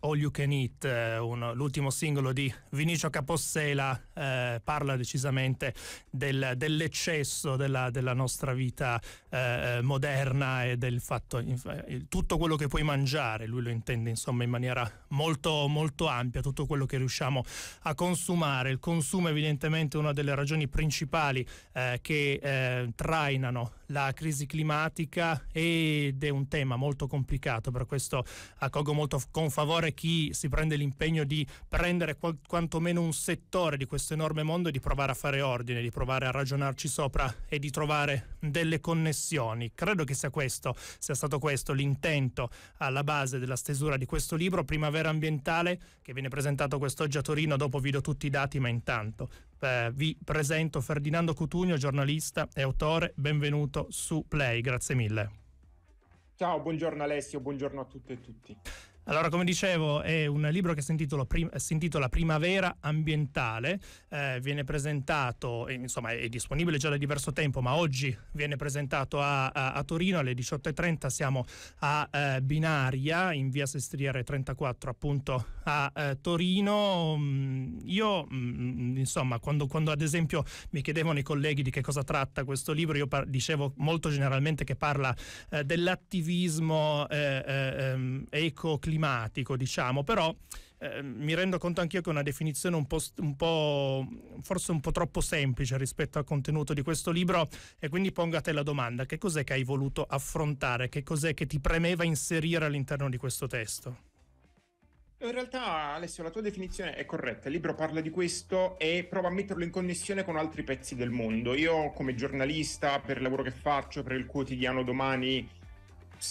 All You Can Eat, eh, un, l'ultimo singolo di Vinicio Capossela, eh, parla decisamente del, dell'eccesso della, della, nostra vita eh, eh moderna e del fatto in, eh, tutto quello che puoi mangiare, lui lo intende insomma in maniera molto, molto ampia, tutto quello che riusciamo a consumare. Il consumo è evidentemente una delle ragioni principali eh, che trainano la crisi climatica ed è un tema molto complicato, per questo accolgo molto con favore favore chi si prende l'impegno di prendere qual- quantomeno un settore di questo enorme mondo e di provare a fare ordine, di provare a ragionarci sopra e di trovare delle connessioni. Credo che sia questo, sia stato questo l'intento alla base della stesura di questo libro, Primavera ambientale, che viene presentato quest'oggi a Torino, dopo vi do tutti i dati, ma intanto eh, vi presento Ferdinando Cutugno, giornalista e autore, benvenuto su Play, grazie mille. Ciao, buongiorno Alessio, buongiorno a tutte e tutti. Allora, come dicevo, è un libro che si intitola, Prim- si intitola Primavera ambientale, eh, viene presentato, insomma è disponibile già da diverso tempo, ma oggi viene presentato a, a, a Torino alle 18.30, siamo a eh, Binaria, in via Sestriere 34 appunto a eh, Torino. Mm, io, mh, mm, insomma, quando, quando, ad esempio mi chiedevano i colleghi di che cosa tratta questo libro, io par- dicevo molto generalmente che parla eh, dell'attivismo eh, eh, ehm, eco-climatico, climatico, diciamo, però eh, mi rendo conto anch'io che è una definizione un po', un po', forse un po' troppo semplice rispetto al contenuto di questo libro e quindi pongo a te la domanda, che cos'è che hai voluto affrontare, che cos'è che ti premeva inserire all'interno di questo testo? In realtà, Alessio, la tua definizione è corretta. Il libro parla di questo e prova a metterlo in connessione con altri pezzi del mondo. Io, come giornalista, per il lavoro che faccio, per il quotidiano domani,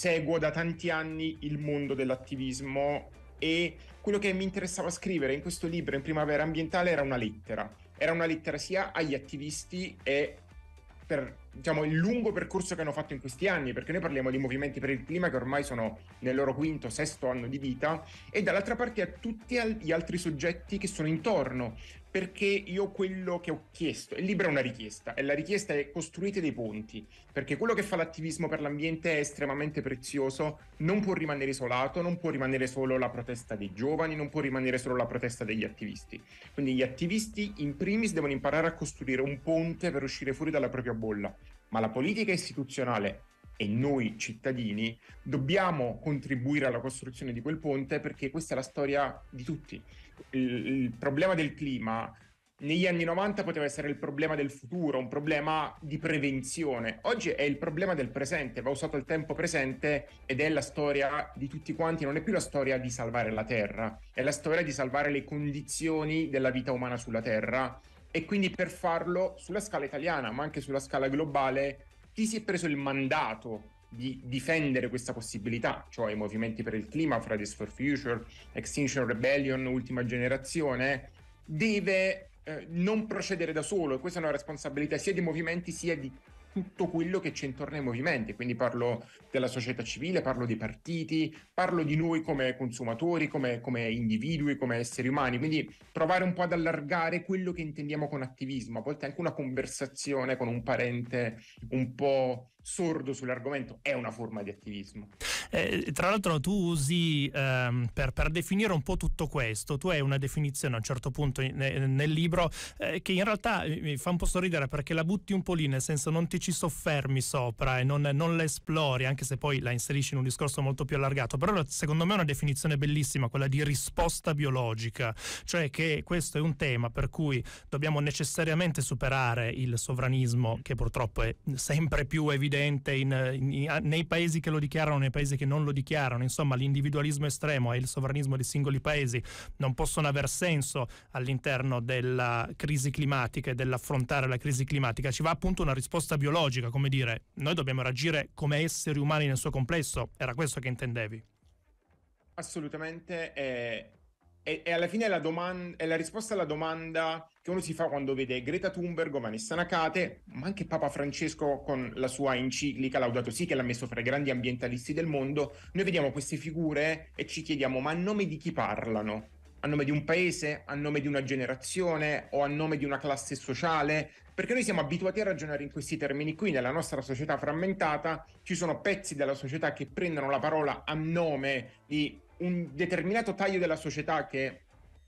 seguo da tanti anni il mondo dell'attivismo e quello che mi interessava scrivere in questo libro in primavera ambientale era una lettera. Era una lettera sia agli attivisti e per diciamo, il lungo percorso che hanno fatto in questi anni, perché noi parliamo di movimenti per il clima che ormai sono nel loro quinto, sesto anno di vita, e dall'altra parte a tutti gli altri soggetti che sono intorno, perché io quello che ho chiesto, il libro è una richiesta, e la richiesta è costruite dei ponti, perché quello che fa l'attivismo per l'ambiente è estremamente prezioso, non può rimanere isolato, non può rimanere solo la protesta dei giovani, non può rimanere solo la protesta degli attivisti. Quindi gli attivisti in primis devono imparare a costruire un ponte per uscire fuori dalla propria bolla ma la politica istituzionale e noi cittadini dobbiamo contribuire alla costruzione di quel ponte perché questa è la storia di tutti. Il, il, problema del clima negli anni 90 poteva essere il problema del futuro, un problema di prevenzione. Oggi è il problema del presente, va usato il tempo presente ed è la storia di tutti quanti, non è più la storia di salvare la Terra, è la storia di salvare le condizioni della vita umana sulla Terra e quindi per farlo sulla scala italiana ma anche sulla scala globale chi si è preso il mandato di difendere questa possibilità, cioè i movimenti per il clima, Fridays for Future, Extinction Rebellion, Ultima Generazione, deve eh, non procedere da solo e questa è una responsabilità sia di movimenti sia di tutto quello che c'è intorno ai movimenti, quindi parlo della società civile, parlo dei partiti, parlo di noi come consumatori, come, come individui, come esseri umani, quindi provare un po' ad allargare quello che intendiamo con attivismo, a volte anche una conversazione con un parente un po' sordo sull'argomento è una forma di attivismo. Eh, tra l'altro tu usi ehm, per, per, definire un po' tutto questo, tu hai una definizione a un certo punto in, eh, nel libro eh, che in realtà mi fa un po' sorridere perché la butti un po' lì, nel senso non ti ci soffermi sopra e non, non la esplori, anche se poi la inserisci in un discorso molto più allargato, però secondo me è una definizione bellissima, quella di risposta biologica, cioè che questo è un tema per cui dobbiamo necessariamente superare il sovranismo che purtroppo è sempre più evidente Occidente, in, in, nei paesi che lo dichiarano, nei paesi che non lo dichiarano, insomma l'individualismo estremo e il sovranismo dei singoli paesi non possono aver senso all'interno della crisi climatica e dell'affrontare la crisi climatica, ci va appunto una risposta biologica, come dire, noi dobbiamo reagire come esseri umani nel suo complesso, era questo che intendevi? Assolutamente, eh, è, è alla fine la, domanda, è la risposta alla domanda che uno si fa quando vede Greta Thunberg o Vanessa Nakate, ma anche Papa Francesco con la sua enciclica Laudato Si, che l'ha messo fra i grandi ambientalisti del mondo. Noi vediamo queste figure e ci chiediamo: ma a nome di chi parlano? a nome di un paese, a nome di una generazione o a nome di una classe sociale, perché noi siamo abituati a ragionare in questi termini qui, nella nostra società frammentata ci sono pezzi della società che prendono la parola a nome di un determinato taglio della società che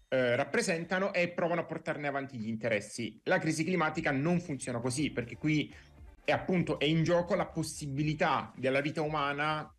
eh, rappresentano e provano a portarne avanti gli interessi. La crisi climatica non funziona così, perché qui è appunto è in gioco la possibilità della vita umana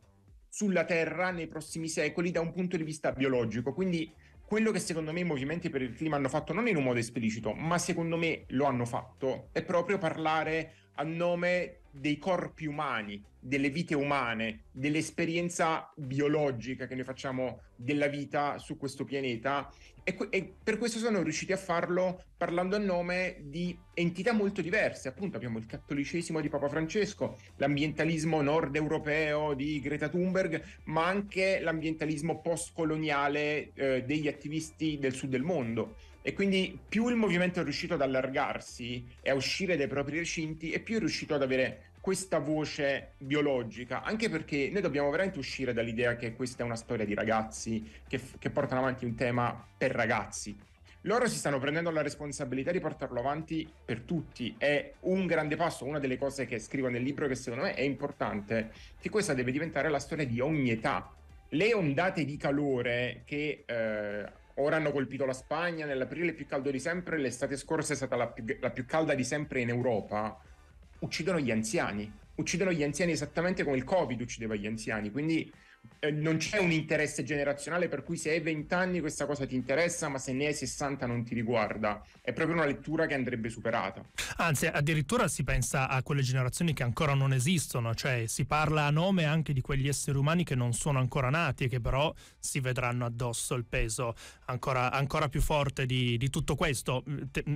sulla Terra nei prossimi secoli da un punto di vista biologico, quindi quello che secondo me i movimenti per il clima hanno fatto non in un modo esplicito, ma secondo me lo hanno fatto, è proprio parlare a nome dei corpi umani, delle vite umane, dell'esperienza biologica che noi facciamo della vita su questo pianeta e, que- e, per questo sono riusciti a farlo parlando a nome di entità molto diverse, appunto abbiamo il cattolicesimo di Papa Francesco, l'ambientalismo nord europeo di Greta Thunberg, ma anche l'ambientalismo postcoloniale eh, degli attivisti del sud del mondo e quindi più il movimento è riuscito ad allargarsi e a uscire dai propri recinti e più è riuscito ad avere questa voce biologica, anche perché noi dobbiamo veramente uscire dall'idea che questa è una storia di ragazzi che, che portano avanti un tema per ragazzi. Loro si stanno prendendo la responsabilità di portarlo avanti per tutti, è un grande passo, una delle cose che scrivo nel libro che secondo me è importante, che questa deve diventare la storia di ogni età, le ondate di calore che eh, Ora hanno colpito la Spagna, nell'aprile più caldo di sempre, l'estate scorsa è stata la più, la più calda di sempre in Europa. Uccidono gli anziani, uccidono gli anziani esattamente come il Covid uccideva gli anziani, quindi eh, non c'è un interesse generazionale per cui se hai 20 anni questa cosa ti interessa, ma se ne hai 60 non ti riguarda. È proprio una lettura che andrebbe superata. Anzi, addirittura si pensa a quelle generazioni che ancora non esistono, cioè si parla a nome anche di quegli esseri umani che non sono ancora nati e che però si vedranno addosso il peso ancora, ancora più forte di, di tutto questo.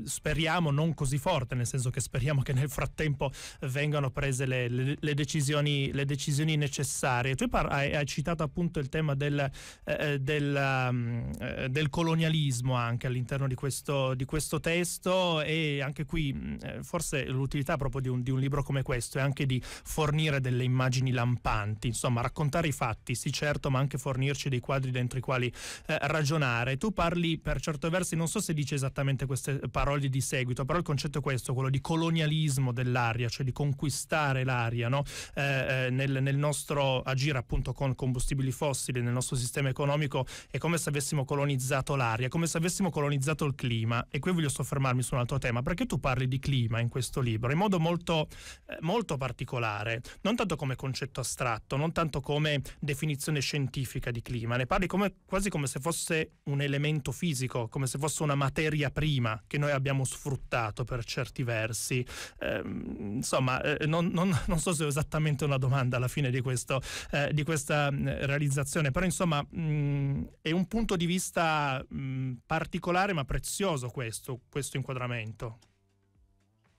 speriamo non così forte, nel senso che speriamo che nel frattempo vengano prese le, le, le, decisioni, le decisioni, necessarie. Tu hai, hai citato appunto il tema del, eh, eh del, mm, eh, del colonialismo anche all'interno di questo, di questo, testo e anche qui mm, eh, forse l'utilità proprio di un, di un, libro come questo è anche di fornire delle immagini lampanti, insomma raccontare i fatti, sì certo, ma anche fornirci dei quadri dentro i quali eh, ragionare. Tu parli per certi versi, non so se dice esattamente queste parole di seguito, però il concetto è questo, quello di colonialismo dell'aria, cioè di conquistare l'aria no? Eh, nel, nel nostro agire appunto con combustibili fossili nel nostro sistema economico è come se avessimo colonizzato l'aria, come se avessimo colonizzato il clima. E qui voglio soffermarmi su un altro tema, perché tu parli di clima in questo libro in modo molto, eh, molto particolare, non tanto come concetto astratto, non tanto come definizione scientifica di clima, ne parli come, quasi come se fosse un elemento fisico, come se fosse una materia prima che noi abbiamo sfruttato per certi versi. Eh, insomma, eh, non, non, non, so se ho esattamente una domanda alla fine di, questo, eh, di questa realizzazione, però insomma mh, è un punto di vista mh, particolare ma prezioso questo, questo inquadramento.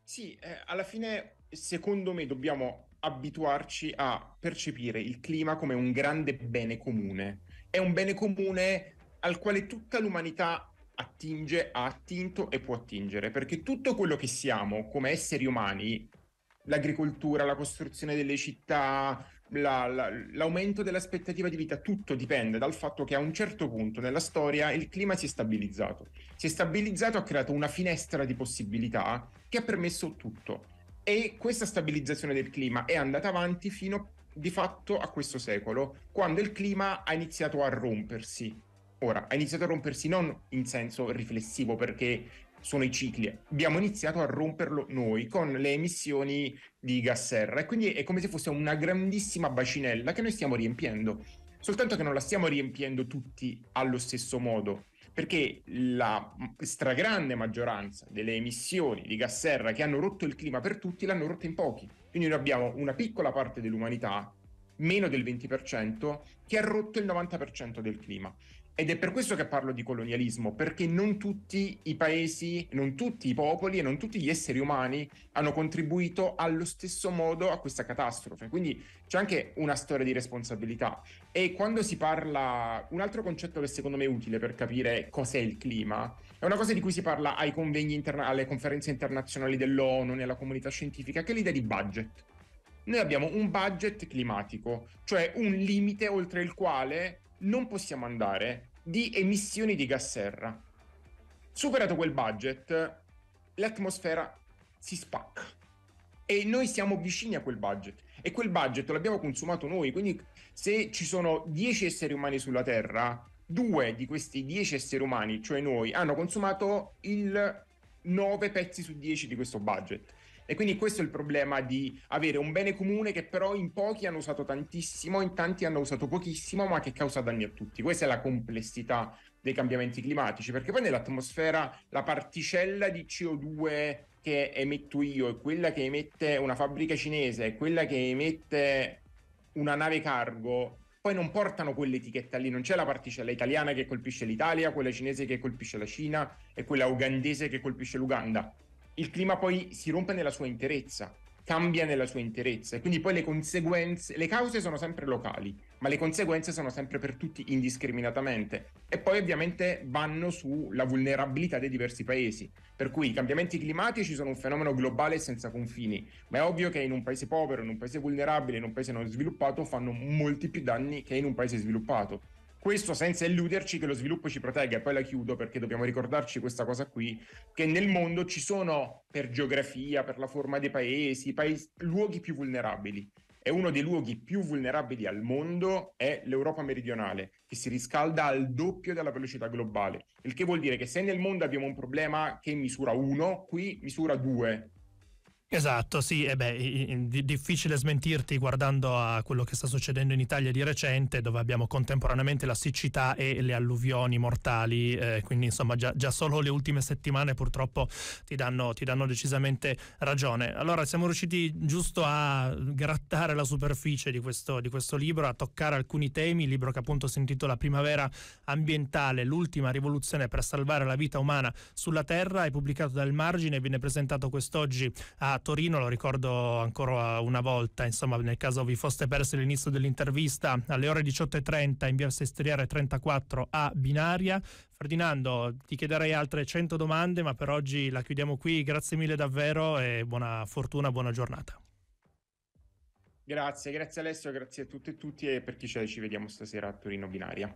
Sì, eh, alla fine secondo me dobbiamo abituarci a percepire il clima come un grande bene comune. È un bene comune al quale tutta l'umanità attinge, ha attinto e può attingere, perché tutto quello che siamo come esseri umani, l'agricoltura, la costruzione delle città, la, la, l'aumento dell'aspettativa di vita, tutto dipende dal fatto che a un certo punto nella storia il clima si è stabilizzato. Si è stabilizzato, ha creato una finestra di possibilità che ha permesso tutto. E questa stabilizzazione del clima è andata avanti fino di fatto a questo secolo, quando il clima ha iniziato a rompersi. Ora, ha iniziato a rompersi non in senso riflessivo perché sono i cicli. Abbiamo iniziato a romperlo noi con le emissioni di gas serra e quindi è come se fosse una grandissima bacinella che noi stiamo riempiendo, soltanto che non la stiamo riempiendo tutti allo stesso modo, perché la stragrande maggioranza delle emissioni di gas serra che hanno rotto il clima per tutti l'hanno rotta in pochi. Quindi noi abbiamo una piccola parte dell'umanità meno del 20%, che ha rotto il 90% del clima. Ed è per questo che parlo di colonialismo, perché non tutti i paesi, non tutti i popoli e non tutti gli esseri umani hanno contribuito allo stesso modo a questa catastrofe. Quindi c'è anche una storia di responsabilità. E quando si parla, un altro concetto che secondo me è utile per capire cos'è il clima, è una cosa di cui si parla ai convegni interna- alle conferenze internazionali dell'ONU, nella comunità scientifica, che è l'idea di budget. Noi abbiamo un budget climatico, cioè un limite oltre il quale non possiamo andare di emissioni di gas serra. Superato quel budget, l'atmosfera si spacca e noi siamo vicini a quel budget e quel budget l'abbiamo consumato noi, quindi se ci sono 10 esseri umani sulla Terra, due di questi 10 esseri umani, cioè noi, hanno consumato il 9 pezzi su 10 di questo budget. E quindi questo è il problema di avere un bene comune che però in pochi hanno usato tantissimo, in tanti hanno usato pochissimo, ma che causa danni a tutti. Questa è la complessità dei cambiamenti climatici, perché poi nell'atmosfera la particella di CO2 che emetto io e quella che emette una fabbrica cinese e quella che emette una nave cargo poi non portano quell'etichetta lì, non c'è la particella italiana che colpisce l'Italia, quella cinese che colpisce la Cina e quella ugandese che colpisce l'Uganda il clima poi si rompe nella sua interezza, cambia nella sua interezza e quindi poi le conseguenze, le cause sono sempre locali, ma le conseguenze sono sempre per tutti indiscriminatamente e poi ovviamente vanno sulla vulnerabilità dei diversi paesi, per cui i cambiamenti climatici sono un fenomeno globale senza confini, ma è ovvio che in un paese povero, in un paese vulnerabile, in un paese non sviluppato fanno molti più danni che in un paese sviluppato questo senza illuderci che lo sviluppo ci protegga, e poi la chiudo perché dobbiamo ricordarci questa cosa qui, che nel mondo ci sono per geografia, per la forma dei paesi, paesi luoghi più vulnerabili e uno dei luoghi più vulnerabili al mondo è l'Europa meridionale, che si riscalda al doppio della velocità globale. Il che vuol dire che se nel mondo abbiamo un problema che misura 1, qui misura 2. Esatto, sì, e beh, difficile smentirti guardando a quello che sta succedendo in Italia di recente, dove abbiamo contemporaneamente la siccità e le alluvioni mortali, eh, quindi insomma già, già, solo le ultime settimane purtroppo ti danno, ti danno, decisamente ragione. Allora siamo riusciti giusto a grattare la superficie di questo, di questo libro, a toccare alcuni temi, il libro che appunto si intitola Primavera ambientale, l'ultima rivoluzione per salvare la vita umana sulla Terra, è pubblicato dal Margine viene presentato quest'oggi a Torino, lo ricordo ancora una volta, insomma nel caso vi foste persi l'inizio dell'intervista alle ore 18.30 in via Sestriere 34 a Binaria. Ferdinando, ti chiederei altre 100 domande, ma per oggi la chiudiamo qui. Grazie mille davvero e buona fortuna, buona giornata. Grazie, grazie Alessio, grazie a tutte e tutti e per chi c'è ci vediamo stasera a Torino Binaria.